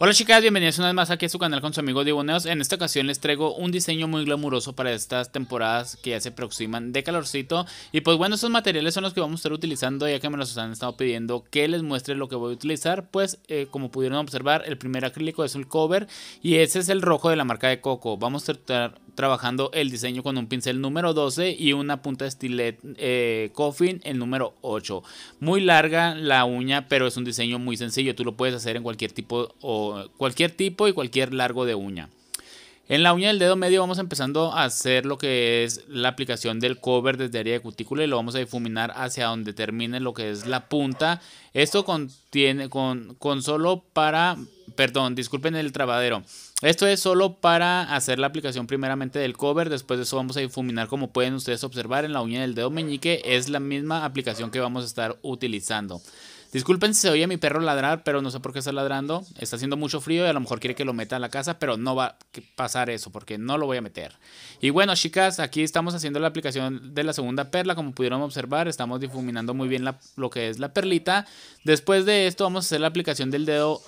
Hola chicas, bienvenidas una vez más aquí a su canal con su amigo Diboneos En esta ocasión les traigo un diseño muy glamuroso para estas temporadas que ya se aproximan de calorcito. Y pues bueno, estos materiales son los que vamos a estar utilizando ya que me los han estado pidiendo que les muestre lo que voy a utilizar. Pues eh, como pudieron observar, el primer acrílico es el cover y ese es el rojo de la marca de Coco. Vamos a tratar trabajando el diseño con un pincel número 12 y una punta de estilet eh, coffin el número 8. Muy larga la uña, pero es un diseño muy sencillo. Tú lo puedes hacer en cualquier tipo o cualquier tipo y cualquier largo de uña. En la uña del dedo medio vamos empezando a hacer lo que es la aplicación del cover desde área de cutícula y lo vamos a difuminar hacia donde termine lo que es la punta. Esto contiene con, con solo para, perdón, disculpen el trabadero. Esto es solo para hacer la aplicación primeramente del cover, después de eso vamos a difuminar como pueden ustedes observar en la uña del dedo meñique, es la misma aplicación que vamos a estar utilizando. Disculpen si se oye mi perro ladrar, pero no sé por qué está ladrando. Está haciendo mucho frío y a lo mejor quiere que lo meta a la casa, pero no va a pasar eso porque no lo voy a meter. Y bueno, chicas, aquí estamos haciendo la aplicación de la segunda perla. Como pudieron observar, estamos difuminando muy bien lo que es la perlita. Después de esto vamos a hacer la aplicación del dedo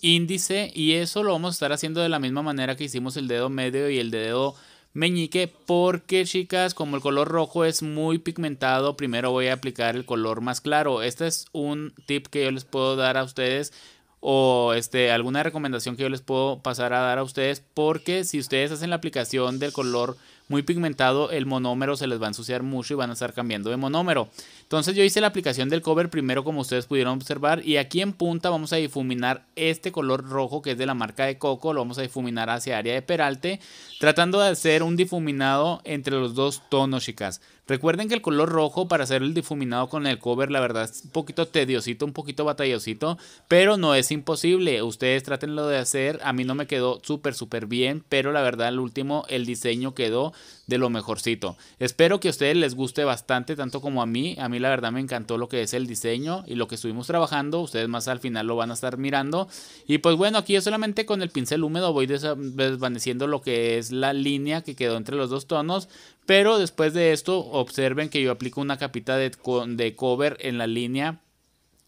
índice y eso lo vamos a estar haciendo de la misma manera que hicimos el dedo medio y el dedo meñique porque chicas como el color rojo es muy pigmentado primero voy a aplicar el color más claro este es un tip que yo les puedo dar a ustedes o este alguna recomendación que yo les puedo pasar a dar a ustedes porque si ustedes hacen la aplicación del color muy pigmentado, el monómero se les va a ensuciar mucho y van a estar cambiando de monómero. Entonces yo hice la aplicación del cover primero como ustedes pudieron observar y aquí en punta vamos a difuminar este color rojo que es de la marca de Coco, lo vamos a difuminar hacia área de peralte, tratando de hacer un difuminado entre los dos tonos chicas. Recuerden que el color rojo para hacer el difuminado con el cover, la verdad es un poquito tediosito, un poquito batallosito, pero no es imposible. Ustedes tratenlo de hacer. A mí no me quedó súper, súper bien, pero la verdad, al último, el diseño quedó de lo mejorcito. Espero que a ustedes les guste bastante, tanto como a mí. A mí la verdad me encantó lo que es el diseño y lo que estuvimos trabajando. Ustedes más al final lo van a estar mirando. Y pues bueno, aquí yo solamente con el pincel húmedo voy desvaneciendo lo que es la línea que quedó entre los dos tonos. Pero después de esto, observen que yo aplico una capita de, de cover en la línea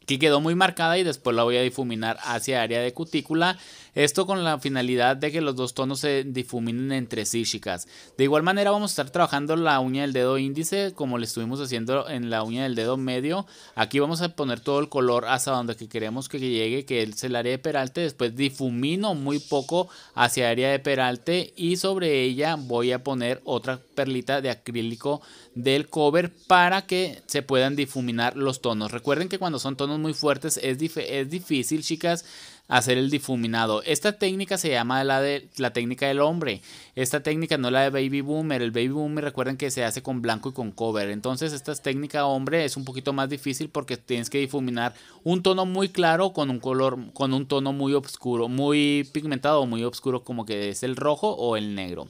que quedó muy marcada y después la voy a difuminar hacia área de cutícula. Esto con la finalidad de que los dos tonos se difuminen entre sí, chicas. De igual manera vamos a estar trabajando la uña del dedo índice como le estuvimos haciendo en la uña del dedo medio. Aquí vamos a poner todo el color hasta donde queremos que llegue, que es el área de peralte. Después difumino muy poco hacia área de peralte y sobre ella voy a poner otra perlita de acrílico del cover para que se puedan difuminar los tonos. Recuerden que cuando son tonos muy fuertes, es, es difícil, chicas, hacer el difuminado. Esta técnica se llama la, de, la técnica del hombre. Esta técnica no la de baby boomer. El baby boomer recuerden que se hace con blanco y con cover. Entonces esta técnica hombre es un poquito más difícil porque tienes que difuminar un tono muy claro con un color, con un tono muy oscuro, muy pigmentado o muy oscuro como que es el rojo o el negro.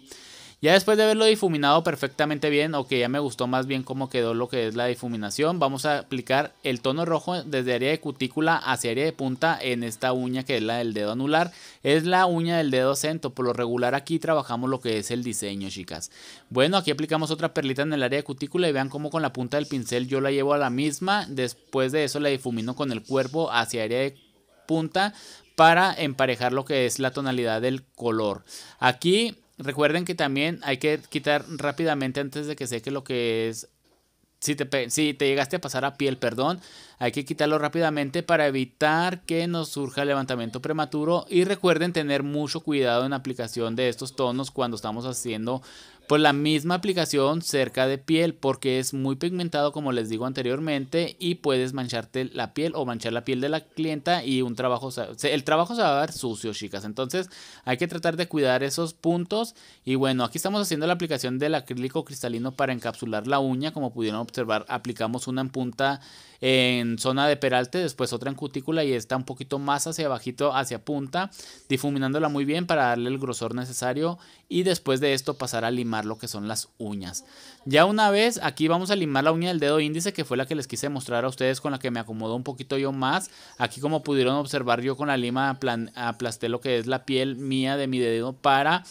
Ya después de haberlo difuminado perfectamente bien, o que ya me gustó más bien cómo quedó lo que es la difuminación, vamos a aplicar el tono rojo desde área de cutícula hacia área de punta en esta uña que es la del dedo anular. Es la uña del dedo acento, por lo regular aquí trabajamos lo que es el diseño, chicas. Bueno, aquí aplicamos otra perlita en el área de cutícula y vean cómo con la punta del pincel yo la llevo a la misma. Después de eso la difumino con el cuerpo hacia área de punta para emparejar lo que es la tonalidad del color. Aquí Recuerden que también hay que quitar rápidamente antes de que seque lo que es si te, si te, llegaste a pasar a piel, perdón, hay que quitarlo rápidamente para evitar que nos surja levantamiento prematuro y recuerden tener mucho cuidado en la aplicación de estos tonos cuando estamos haciendo pues la misma aplicación cerca de piel porque es muy pigmentado como les digo anteriormente y puedes mancharte la piel o manchar la piel de la clienta y un trabajo el trabajo se va a ver sucio chicas entonces hay que tratar de cuidar esos puntos y bueno aquí estamos haciendo la aplicación del acrílico cristalino para encapsular la uña como pudieron observar aplicamos una en punta en zona de peralte después otra en cutícula y está un poquito más hacia abajito hacia punta difuminándola muy bien para darle el grosor necesario y después de esto pasar a limar lo que son las uñas. Ya una vez, aquí vamos a limar la uña del dedo índice, que fue la que les quise mostrar a ustedes, con la que me acomodó un poquito yo más. Aquí como pudieron observar, yo con la lima aplasté lo que es la piel mía de mi dedo para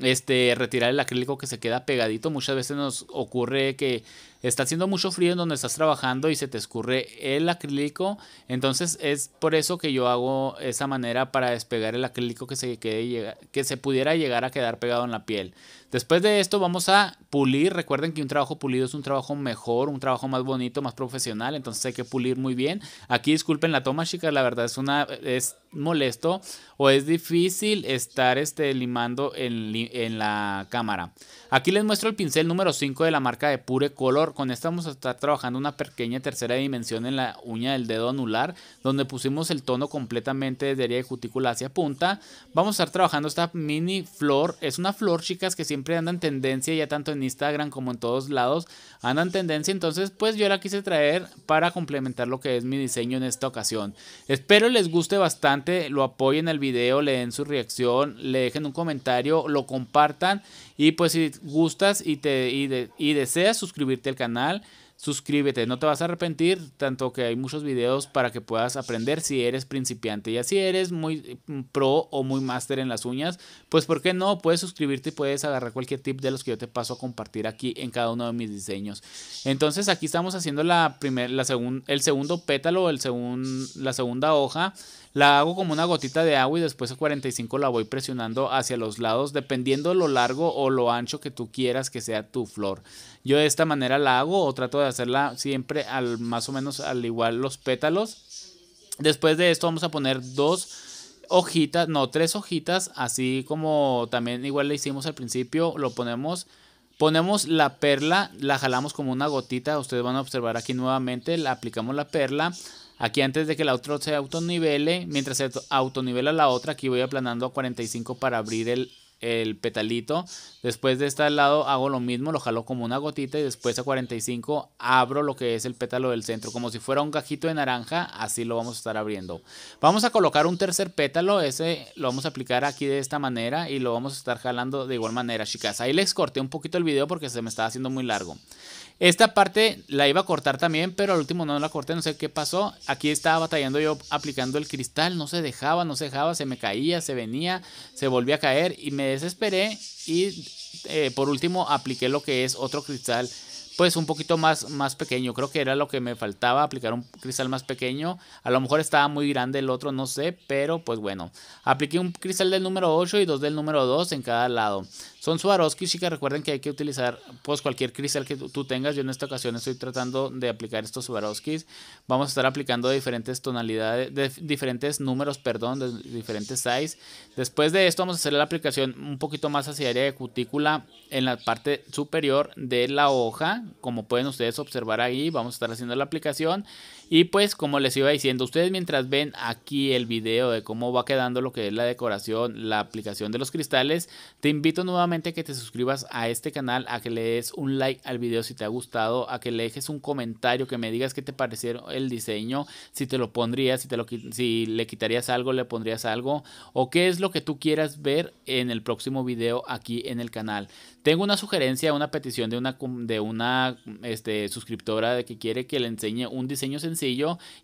este, retirar el acrílico que se queda pegadito. Muchas veces nos ocurre que está haciendo mucho frío en donde estás trabajando y se te escurre el acrílico. Entonces es por eso que yo hago esa manera para despegar el acrílico que se, quede, que se pudiera llegar a quedar pegado en la piel. Después de esto vamos a pulir. Recuerden que un trabajo pulido es un trabajo mejor, un trabajo más bonito, más profesional. Entonces hay que pulir muy bien. Aquí disculpen la toma, chicas. La verdad es una es molesto o es difícil estar este, limando en, en la cámara. Aquí les muestro el pincel número 5 de la marca de Pure Color. Con vamos a estar trabajando una pequeña tercera dimensión en la uña del dedo anular, donde pusimos el tono completamente desde área de cutícula hacia punta, vamos a estar trabajando esta mini flor. Es una flor, chicas, que siempre andan tendencia, ya tanto en Instagram como en todos lados, andan tendencia. Entonces, pues yo la quise traer para complementar lo que es mi diseño en esta ocasión. Espero les guste bastante, lo apoyen el video, le den su reacción, le dejen un comentario, lo compartan. Y pues si gustas y, te, y, y deseas suscribirte al canal, canal suscríbete, no te vas a arrepentir, tanto que hay muchos videos para que puedas aprender si eres principiante y así eres muy mm, pro o muy máster en las uñas, pues por qué no, puedes suscribirte y puedes agarrar cualquier tip de los que yo te paso a compartir aquí en cada uno de mis diseños. Entonces aquí estamos haciendo la primer, la el segundo pétalo, el segundo la segunda hoja, la hago como una gotita de agua y después a 45 la voy presionando hacia los lados dependiendo lo largo o lo ancho que tú quieras que sea tu flor. Yo de esta manera la hago o trato de hacerla siempre al más o menos al igual los pétalos. Después de esto vamos a poner dos hojitas, no, tres hojitas, así como también igual le hicimos al principio, lo ponemos, ponemos la perla, la jalamos como una gotita, ustedes van a observar aquí nuevamente, la aplicamos la perla, aquí antes de que la otra se autonivele, mientras se autonivela la otra, aquí voy aplanando a 45 para abrir el el petalito. Después de Este lado hago lo mismo, lo jalo como una gotita y después a 45 abro lo que es el pétalo del centro, como si fuera un gajito de naranja, así lo vamos a estar abriendo. Vamos a colocar un tercer pétalo, ese lo vamos a aplicar aquí de esta manera y lo vamos a estar jalando de igual manera, chicas. Ahí les corté un poquito el video porque se me estaba haciendo muy largo. Esta parte la iba a cortar también, pero al último no la corté, no sé qué pasó. Aquí estaba batallando yo aplicando el cristal, no se dejaba, no se dejaba, se me caía, se venía, se volvía a caer y me desesperé y eh, por último apliqué lo que es otro cristal pues un poquito más, más pequeño. Creo que era lo que me faltaba, aplicar un cristal más pequeño. A lo mejor estaba muy grande el otro, no sé, pero pues bueno. Apliqué un cristal del número 8 y dos del número 2 en cada lado. Son Swarovski, chicas, recuerden que hay que utilizar pues cualquier cristal que tú tengas. Yo en esta ocasión estoy tratando de aplicar estos Swarovski Vamos a estar aplicando diferentes tonalidades, de diferentes números, perdón, de diferentes size. Después de esto vamos a hacer la aplicación un poquito más hacia área de cutícula en la parte superior de la hoja como pueden ustedes observar ahí, vamos a estar haciendo la aplicación y pues como les iba diciendo, ustedes mientras ven aquí el video de cómo va quedando lo que es la decoración, la aplicación de los cristales, te invito nuevamente a que te suscribas a este canal, a que le des un like al video si te ha gustado, a que le dejes un comentario, que me digas qué te pareció el diseño, si te lo pondrías, si, le quitarías algo, le pondrías algo, o qué es lo que tú quieras ver en el próximo video aquí en el canal. Tengo una sugerencia, una petición de una, de una este, suscriptora de que quiere que le enseñe un diseño sencillo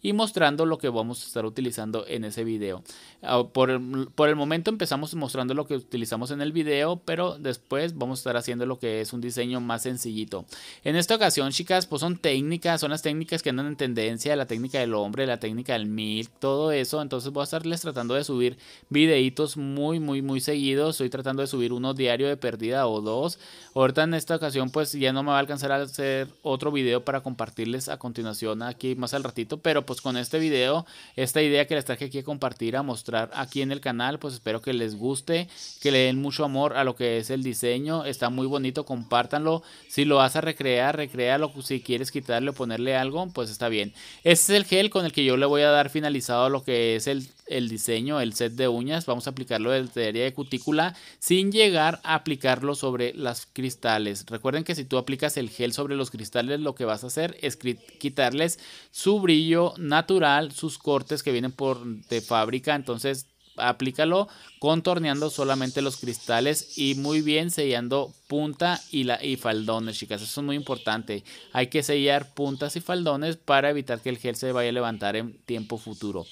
y mostrando lo que vamos a estar utilizando en ese video. Ah, por, por el momento empezamos mostrando lo que utilizamos en el video, pero después vamos a estar haciendo lo que es un diseño más sencillito. En esta ocasión, chicas, pues son técnicas, son las técnicas que andan en tendencia, la técnica del hombre, la técnica del milk, todo eso. Entonces voy a estarles tratando de subir videitos muy, muy, muy seguidos. Estoy tratando de subir uno diario de perdida o dos. Ahorita en esta ocasión, pues ya no me va a alcanzar a hacer otro video para compartirles a continuación aquí más al ratito, pero pues con este video, esta idea que les traje aquí a compartir, a mostrar aquí en el canal, pues espero que les guste, que le den mucho amor a lo que es el diseño, está muy bonito, compártanlo, si lo vas a recrear, recréalo, si quieres quitarle o ponerle algo, pues está bien. Este es el gel con el que yo le voy a dar finalizado lo que es el el diseño, el set de uñas, vamos a aplicarlo desde área de cutícula sin llegar a aplicarlo sobre los cristales. Recuerden que si tú aplicas el gel sobre los cristales, lo que vas a hacer es quitarles su brillo natural, sus cortes que vienen por de fábrica, entonces aplícalo contorneando solamente los cristales y muy bien sellando punta y, la, y faldones, chicas. Eso es muy importante. Hay que sellar puntas y faldones para evitar que el gel se vaya a levantar en tiempo futuro.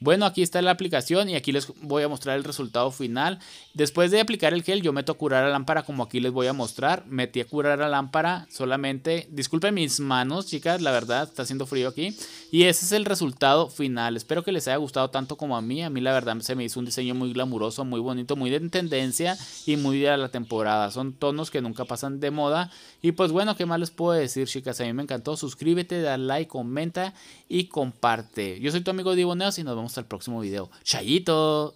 Bueno, aquí está la aplicación y aquí les voy a mostrar el resultado final. Después de aplicar el gel, yo meto a curar la lámpara como aquí les voy a mostrar. Metí a curar la lámpara solamente... Disculpen mis manos, chicas, la verdad, está haciendo frío aquí. Y ese es el resultado final. Espero que les haya gustado tanto como a mí. A mí la verdad se me hizo un diseño muy glamuroso, muy bonito, muy de tendencia y muy de la temporada. Son tonos que nunca pasan de moda. Y pues bueno, ¿qué más les puedo decir, chicas? A mí me encantó. Suscríbete, da like, comenta y comparte. Yo soy tu amigo Divo Neos y nos vemos al próximo video. ¡Chayito!